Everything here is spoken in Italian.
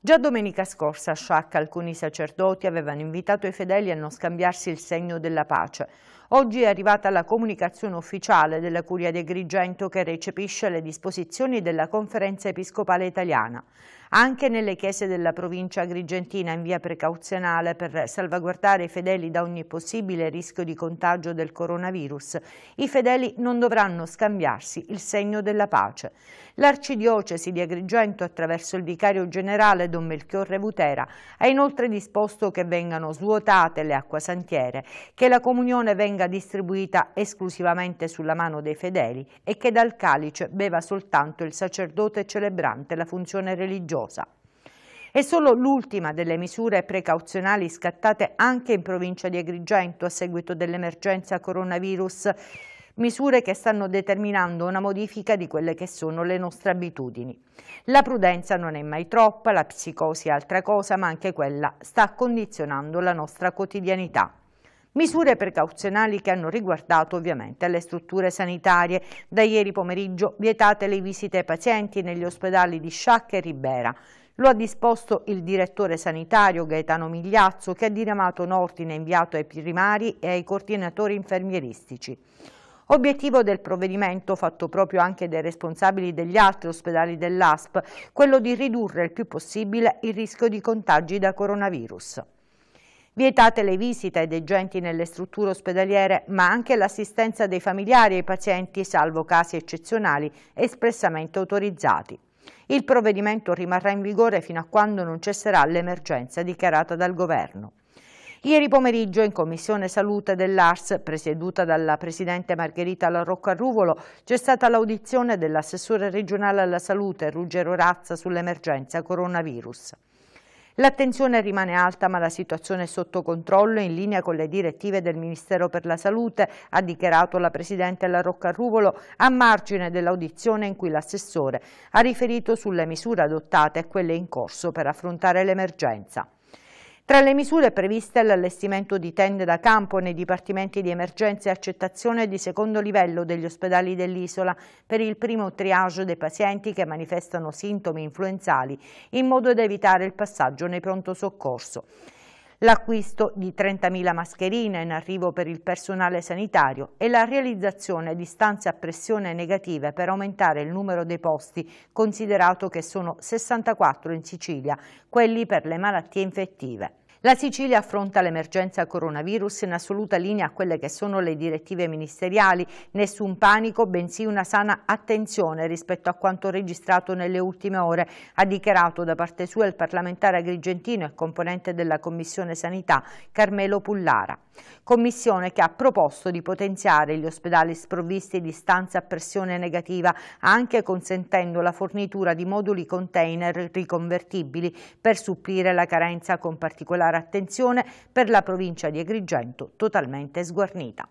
Già domenica scorsa a Sciacca alcuni sacerdoti avevano invitato i fedeli a non scambiarsi il segno della pace. Oggi è arrivata la comunicazione ufficiale della Curia di Agrigento che recepisce le disposizioni della Conferenza Episcopale Italiana. Anche nelle chiese della provincia agrigentina in via precauzionale per salvaguardare i fedeli da ogni possibile rischio di contagio del coronavirus, i fedeli non dovranno scambiarsi il segno della pace. L'Arcidiocesi di Agrigento, attraverso il vicario generale Don Melchiorre Butera ha inoltre disposto che vengano svuotate le acquasantiere, che la comunione venga venga distribuita esclusivamente sulla mano dei fedeli e che dal calice beva soltanto il sacerdote celebrante la funzione religiosa. È solo l'ultima delle misure precauzionali scattate anche in provincia di Agrigento a seguito dell'emergenza coronavirus, misure che stanno determinando una modifica di quelle che sono le nostre abitudini. La prudenza non è mai troppa, la psicosi è altra cosa, ma anche quella sta condizionando la nostra quotidianità misure precauzionali che hanno riguardato ovviamente le strutture sanitarie. Da ieri pomeriggio vietate le visite ai pazienti negli ospedali di Sciacca e Ribera. Lo ha disposto il direttore sanitario Gaetano Migliazzo che ha diramato un ordine inviato ai primari e ai coordinatori infermieristici. Obiettivo del provvedimento, fatto proprio anche dai responsabili degli altri ospedali dell'ASP, quello di ridurre il più possibile il rischio di contagi da coronavirus. Vietate le visite ai degenti nelle strutture ospedaliere, ma anche l'assistenza dei familiari ai pazienti, salvo casi eccezionali espressamente autorizzati. Il provvedimento rimarrà in vigore fino a quando non cesserà l'emergenza dichiarata dal Governo. Ieri pomeriggio in Commissione Salute dell'ARS, presieduta dalla Presidente Margherita Larocca Larroccarruvolo, c'è stata l'audizione dell'assessore regionale alla salute Ruggero Razza sull'emergenza coronavirus. L'attenzione rimane alta ma la situazione è sotto controllo in linea con le direttive del Ministero per la Salute, ha dichiarato la Presidente La Roccarruvolo a margine dell'audizione in cui l'assessore ha riferito sulle misure adottate e quelle in corso per affrontare l'emergenza. Tra le misure previste l'allestimento di tende da campo nei dipartimenti di emergenza e accettazione di secondo livello degli ospedali dell'isola per il primo triage dei pazienti che manifestano sintomi influenzali in modo da evitare il passaggio nei pronto soccorso l'acquisto di 30.000 mascherine in arrivo per il personale sanitario e la realizzazione di stanze a pressione negative per aumentare il numero dei posti, considerato che sono 64 in Sicilia, quelli per le malattie infettive. La Sicilia affronta l'emergenza coronavirus in assoluta linea a quelle che sono le direttive ministeriali. Nessun panico, bensì una sana attenzione rispetto a quanto registrato nelle ultime ore, ha dichiarato da parte sua il parlamentare agrigentino e componente della Commissione Sanità Carmelo Pullara. Commissione che ha proposto di potenziare gli ospedali sprovvisti di stanze a pressione negativa anche consentendo la fornitura di moduli container riconvertibili per supplire la carenza con particolare attenzione per la provincia di Agrigento totalmente sguarnita.